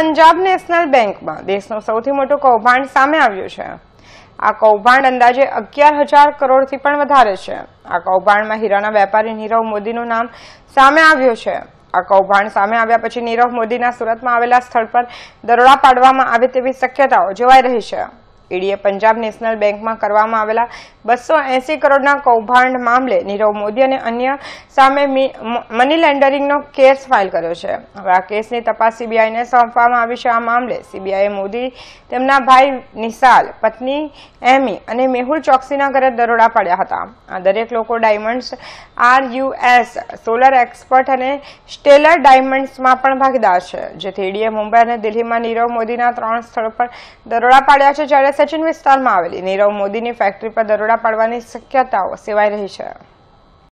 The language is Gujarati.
પંજાબ નેશનલ બેંકમાં દેશનો સૌથી મોટો કૌભાંડ સામે આવ્યું છે આ કૌભાંડ અંદાજે અગિયાર હજાર કરોડથી પણ વધારે છે આ કૌભાંડમાં હીરાના વેપારી નીરવ મોદીનું નામ સામે આવ્યું છે આ કૌભાંડ સામે આવ્યા પછી નીરવ મોદીના સુરતમાં આવેલા સ્થળ પર દરોડા પાડવામાં આવે તેવી શક્યતાઓ જોવાઈ રહી છે ઈડીએ પંજાબ નેશનલ બેંકમાં કરવામાં આવેલા બસો એંસી કરોડના કૌભાંડ મામલે નીરવ મોદી અને અન્ય સામે મની લેન્ડરિંગનો કેસ ફાઇલ કર્યો છે હવે આ કેસની તપાસ સીબીઆઈને સોંપવામાં આવી છે આ મામલે સીબીઆઈએ મોદી તેમના ભાઈ નિશાલ પત્ની એમી અને મેહુલ ચોકસીના ઘરે દરોડા પડ્યા હતા આ દરેક લોકો ડાયમંડ્સ આરયુએસ સોલર એક્સપર્ટ અને સ્ટેલર ડાયમંડ્સમાં પણ ભાગીદાર છે જેથી ઈડીએ મુંબઈ અને દિલ્હીમાં નીરવ મોદીના ત્રણ સ્થળો પર દરોડા પાડ્યા છે જ્યારે સચિન વિસ્તારમાં આવેલી નીરવ મોદીની ફેક્ટરી પર દરોડા પાડવાની શક્યતાઓ સેવાઈ રહી છે